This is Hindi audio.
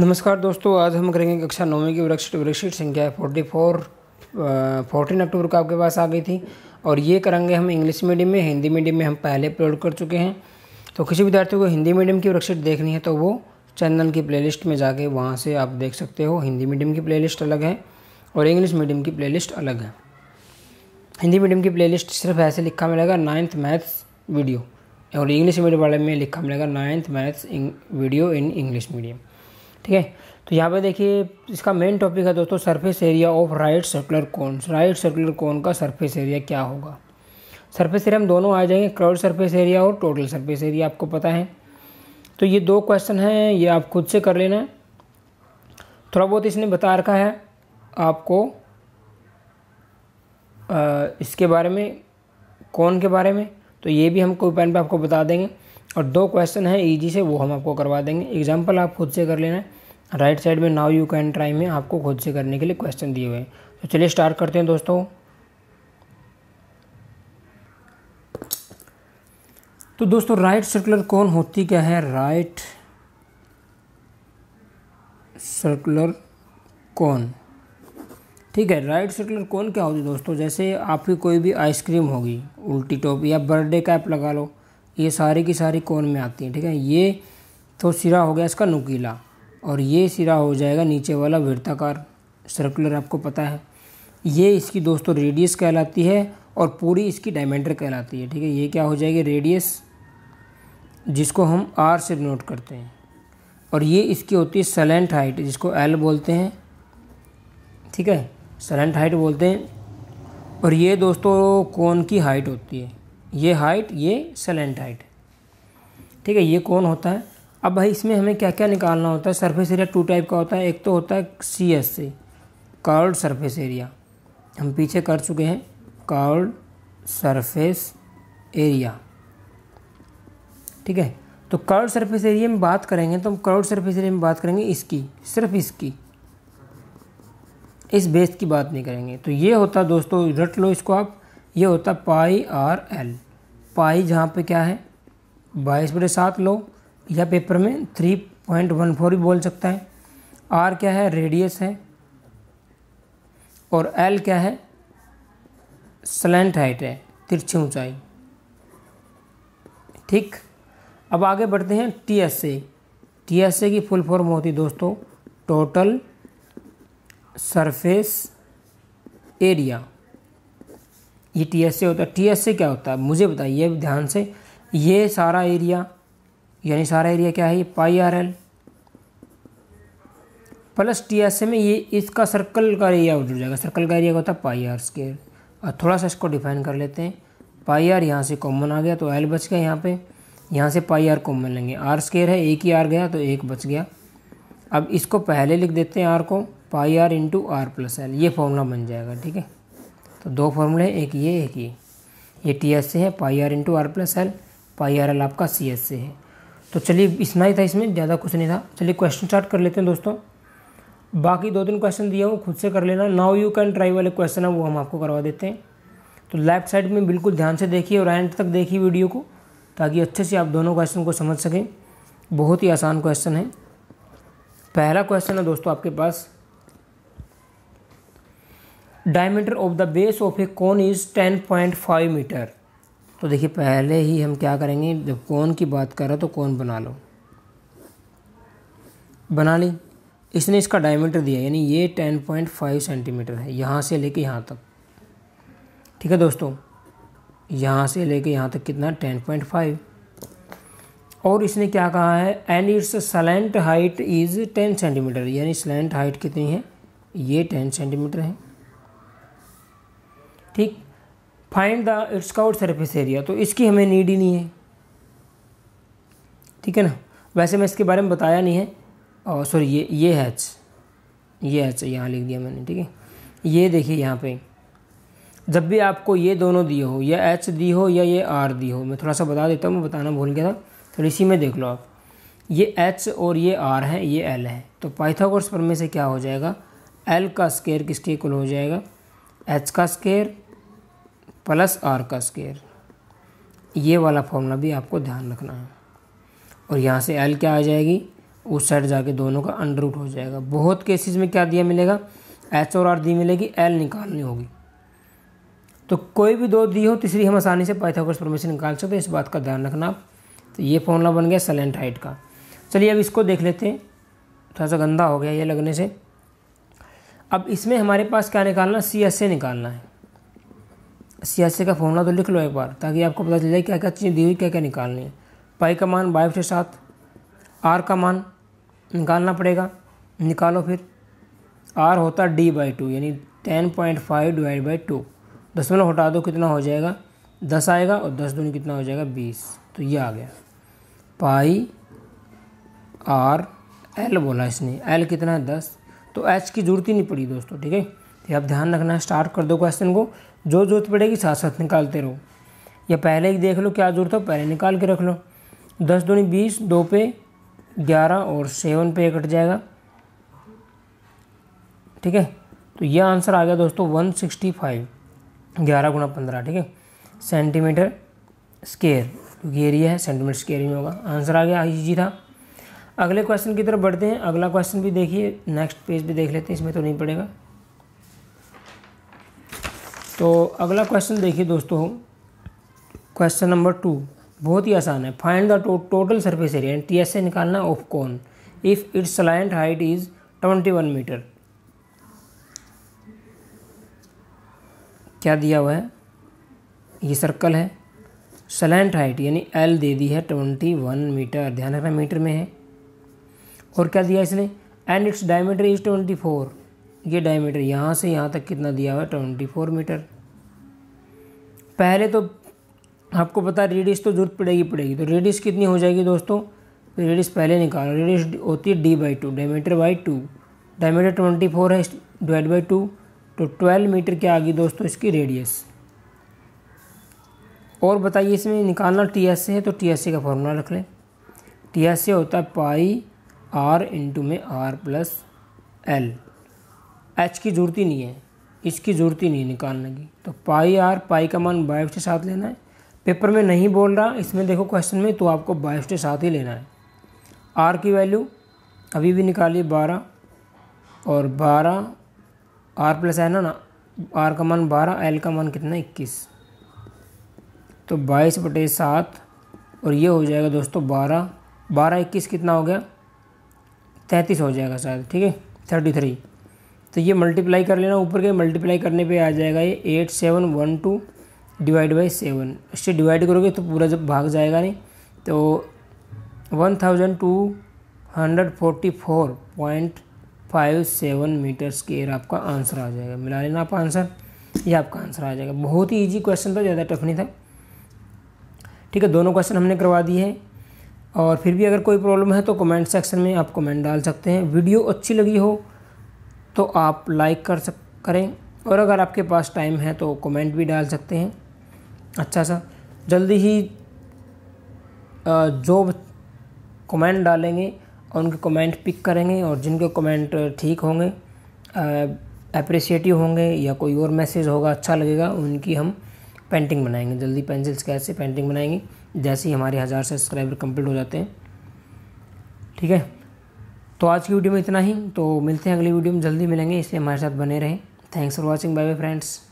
नमस्कार दोस्तों आज हम करेंगे कक्षा नौवीं की वृक्ष वृक्षित संख्या फोर्टी फोर फोर्टीन अक्टूबर को आपके पास आ गई थी और ये करेंगे हम इंग्लिश मीडियम में हिंदी मीडियम में हम पहले अपलोड कर चुके हैं तो किसी विद्यार्थी को हिंदी मीडियम की वृक्षित देखनी है तो वो चैनल की प्ले में जाके वहाँ से आप देख सकते हो हिंदी मीडियम की प्ले अलग है और इंग्लिश मीडियम की प्ले अलग है हिंदी मीडियम की प्ले सिर्फ ऐसे लिखा मिलेगा नाइन्थ मैथ्स वीडियो और इंग्लिश मीडियम वाले में लिखा मिलेगा ninth maths video in English medium ठीक है तो यहाँ पे देखिए इसका मेन टॉपिक है दोस्तों surface area of right circular cones right circular cone का सरफेस एरिया क्या होगा सरफेस एरिया हम दोनों आ जाएंगे क्राउड सरफेस एरिया और टोटल सरफेस एरिया आपको पता है तो ये दो क्वेश्चन हैं ये आप खुद से कर लेना है थोड़ा बहुत इसने बता रखा है आपको आ, इसके बारे में कौन के बारे में तो ये भी हम कोई पेन पे आपको बता देंगे और दो क्वेश्चन हैं ईजी से वो हम आपको करवा देंगे एग्जाम्पल आप खुद से कर लेना राइट साइड में नाउ यू कैन ट्राई में आपको खुद से करने के लिए क्वेश्चन दिए हुए हैं तो चलिए स्टार्ट करते हैं दोस्तों तो दोस्तों राइट सर्कुलर कौन होती क्या है राइट सर्कुलर कौन ठीक है राइट सर्कुलर कौन क्या होती है दोस्तों जैसे आपकी कोई भी आइसक्रीम होगी उल्टी टॉप या बर्थडे कैप लगा लो ये सारे की सारी कोन में आती हैं ठीक है ये तो सिरा हो गया इसका नुकीला और ये सिरा हो जाएगा नीचे वाला वृत्ताकार सर्कुलर आपको पता है ये इसकी दोस्तों रेडियस कहलाती है और पूरी इसकी डायमेंटर कहलाती है ठीक है ये क्या हो जाएगी रेडियस जिसको हम आर से नोट करते हैं और ये इसकी होती है सलेंट हाइट जिसको एल बोलते हैं ठीक है सलेंट हाइट बोलते हैं और ये दोस्तों कोन की हाइट होती है ये हाइट ये सेलेंट हाइट ठीक है ये कौन होता है अब भाई इसमें हमें क्या क्या निकालना होता है सरफेस एरिया टू टाइप का होता है एक तो होता है सी एस से कार्ड सरफेस एरिया हम पीछे कर चुके हैं कार्ड सरफेस एरिया ठीक है तो कर्व सरफेस एरिया में बात करेंगे तो हम कर्व सरफेस एरिया में बात करेंगे इसकी सिर्फ इसकी इस बेस की बात नहीं करेंगे तो ये होता दोस्तों रट लो इसको आप ये होता पाई आर एल पाई जहाँ पे क्या है बाईस बटे सात लो या पेपर में थ्री पॉइंट वन फोर भी बोल सकता है आर क्या है रेडियस है और एल क्या है स्लेंट हाइट है तिरछी ऊंचाई ठीक अब आगे बढ़ते हैं T S A T S A की फुल फॉर्म होती दोस्तों टोटल सरफेस एरिया ये टी एस ए होता है टी एस ए क्या होता है मुझे बताइए ध्यान से ये सारा एरिया यानी सारा एरिया क्या है ये pi R L plus T S A में ये इसका सर्कल का एरिया जुड़ जाएगा सर्कल का एरिया का होता है पाई आर स्केयर और थोड़ा सा इसको डिफाइन कर लेते हैं पाई आर यहाँ से कॉमन आ गया तो एल बच गया यहाँ पे यहाँ से पाई आर कॉमन लेंगे आर स्केयर है एक ही आर गया तो एक बच गया अब इसको पहले लिख देते हैं आर को pi R into R plus L ये फॉर्मूला बन जाएगा ठीक है तो दो फॉर्मूले एक ये एक ये ये टी एस से है pi R into R plus L pi R L आपका सी एस से है तो चलिए इतना ही था इसमें ज़्यादा कुछ नहीं था चलिए क्वेश्चन स्टार्ट कर लेते हैं दोस्तों बाकी दो तीन क्वेश्चन दिया हूँ खुद से कर लेना नाउ यू कैन ट्राई वाले क्वेश्चन है वो हम आपको करवा देते हैं तो लेफ्ट साइड में बिल्कुल ध्यान से देखिए और एंड तक देखिए वीडियो को ताकि अच्छे से आप दोनों क्वेश्चन को समझ सकें बहुत ही आसान क्वेश्चन है पहला क्वेश्चन है दोस्तों आपके पास diameter of the base of a cone is ten point five metre तो देखिए पहले ही हम क्या करेंगे जब कोन की बात कर रहे तो कोन बना लो बना ली इसने इसका डायमीटर दिया यानी ये टेन पॉइंट फाइव सेंटीमीटर है यहाँ से लेके यहाँ तक ठीक है दोस्तों यहाँ से लेके यहाँ तक कितना टेन पॉइंट फाइव और इसने क्या कहा है and its slant height is ten centimetre यानी स्लेंट हाइट कितनी है ये टेन सेंटीमीटर है ठीक find the its curved surface area तो इसकी हमें नीड ही नहीं है ठीक है ना वैसे मैं इसके बारे में बताया नहीं है और सॉरी ये ये हैच ये हैच यहाँ लिख दिया मैंने ठीक है ये देखिए यहाँ पे जब भी आपको ये दोनों दिए हो या एच दी हो या ये आर दी हो मैं थोड़ा सा बता देता हूँ मैं बताना भूल गया था तो इसी में देख लो आप ये एच और ये आर है ये एल है तो पाइथागोरस प्रमेय से क्या हो जाएगा एल का स्केयर किसके इक्वल हो जाएगा एच का स्केयर प्लस आर का स्केयर ये वाला फॉर्मूला भी आपको ध्यान रखना है और यहाँ से एल क्या आ जाएगी उस साइड जाके दोनों का अंडर रूट हो जाएगा बहुत केसेस में क्या दिया मिलेगा एच और आर दी मिलेगी एल निकालनी होगी तो कोई भी दो दी हो तीसरी हम आसानी से पाइथागोरस प्रमेशन निकाल सकते हैं इस बात का ध्यान रखना आप तो ये फॉर्मूला बन गया सलेंट हाइट का चलिए अब इसको देख लेते हैं थोड़ा सा गंदा हो गया ये लगने से अब इसमें हमारे पास क्या निकालना सी एस ए निकालना है सी का फॉर्मूला तो लिख लो एक बार ताकि आपको पता चल जाए क्या क्या चीज़ें दी हुई क्या क्या निकालनी है पाई का मान बाई के साथ आर का मान निकालना पड़ेगा निकालो फिर आर होता है डी बाई टू यानी ten point five divide by two दसमलव हटा दो कितना हो जाएगा दस आएगा और दस दोनों कितना हो जाएगा बीस तो ये आ गया पाई आर एल बोला इसने एल कितना है दस तो एच की जरूरत ही नहीं पड़ी दोस्तों ठीक है तो आप ध्यान रखना स्टार्ट कर दो क्वेश्चन को जो जरूरत पड़ेगी साथ साथ निकालते रहो या पहले ही देख लो क्या जरूरत हो पहले निकाल के रख लो दस दूनी बीस दो पे ग्यारह और सेवन पे कट जाएगा ठीक है तो यह आंसर आ गया दोस्तों वन सिक्सटी फाइव ग्यारह गुना पंद्रह ठीक है सेंटीमीटर स्केयर क्योंकि एरिया है सेंटीमीटर स्केयर में होगा आंसर आ गया ईजी था अगले क्वेश्चन की तरफ बढ़ते हैं अगला क्वेश्चन भी देखिए नेक्स्ट पेज भी देख लेते हैं इसमें तो नहीं पड़ेगा तो अगला क्वेश्चन देखिए दोस्तों क्वेश्चन नंबर टू बहुत ही आसान है find the total surface area and T S A निकालना of cone if its slant height is twenty one metre क्या दिया हुआ है ये सर्कल है सलेंट हाइट यानी एल दे दी है ट्वेंटी वन मीटर ध्यान रखना मीटर में है और क्या दिया इसने and its diameter is twenty four ये डायमीटर यहाँ से यहाँ तक कितना दिया हुआ है ट्वेंटी फोर मीटर पहले तो आपको पता है रेडियस तो जरूरत पड़ेगी पड़ेगी तो रेडियस कितनी हो जाएगी दोस्तों रेडियस तो पहले निकालो रेडियस होती है D by two diameter by two diameter twenty four है डिवाइड बाई टू तो ट्वेल्व मीटर क्या आ गई दोस्तों इसकी रेडियस और बताइए इसमें निकालना टी एस ए है तो टी एस ए का फॉर्मूला रख लें टी एस ए होता है पाई आर इंटू में आर प्लस एल एच की ज़रूरत ही नहीं है इसकी ज़रूरत ही नहीं निकालने की तो पाई आर पाई का मान बाइस के साथ लेना है पेपर में नहीं बोल रहा इसमें देखो क्वेश्चन में तो आपको बाइस के साथ ही लेना है आर की वैल्यू अभी भी निकालिए बारह और बारह आर प्लस है ना ना आर का मान बारह एल का मान कितना इक्कीस तो बाईस बटे सात और ये हो जाएगा दोस्तों बारह बारह इक्कीस कितना हो गया तैंतीस हो जाएगा शायद ठीक है थर्टी थ्री तो ये मल्टीप्लाई कर लेना ऊपर के मल्टीप्लाई करने पे आ जाएगा ये eight seven one two divide by seven इससे डिवाइड करोगे तो पूरा जब भाग जाएगा नहीं तो one thousand two hundred forty four point five seven metre square आपका आंसर आ जाएगा मिला लेना आप आंसर ये आपका आंसर आ जाएगा बहुत ही ईजी क्वेश्चन था ज़्यादा टफ नहीं था ठीक है दोनों क्वेश्चन हमने करवा दिए हैं और फिर भी अगर कोई प्रॉब्लम है तो कमेंट सेक्शन में आप कमेंट डाल सकते हैं वीडियो अच्छी लगी हो तो आप लाइक कर सक करें और अगर आपके पास टाइम है तो कमेंट भी डाल सकते हैं अच्छा सा जल्दी ही जो कमेंट डालेंगे और उनके कमेंट पिक करेंगे और जिनके कमेंट ठीक होंगे अप्रिसिएटिव होंगे या कोई और मैसेज होगा अच्छा लगेगा उनकी हम पेंटिंग बनाएंगे जल्दी पेंसिल स्केच से पेंटिंग बनाएंगे जैसे ही हमारे हज़ार सब्सक्राइबर कंप्लीट हो जाते हैं ठीक है तो आज की वीडियो में इतना ही तो मिलते हैं अगली वीडियो में जल्दी मिलेंगे इसलिए हमारे साथ बने रहें thanks for watching bye bye friends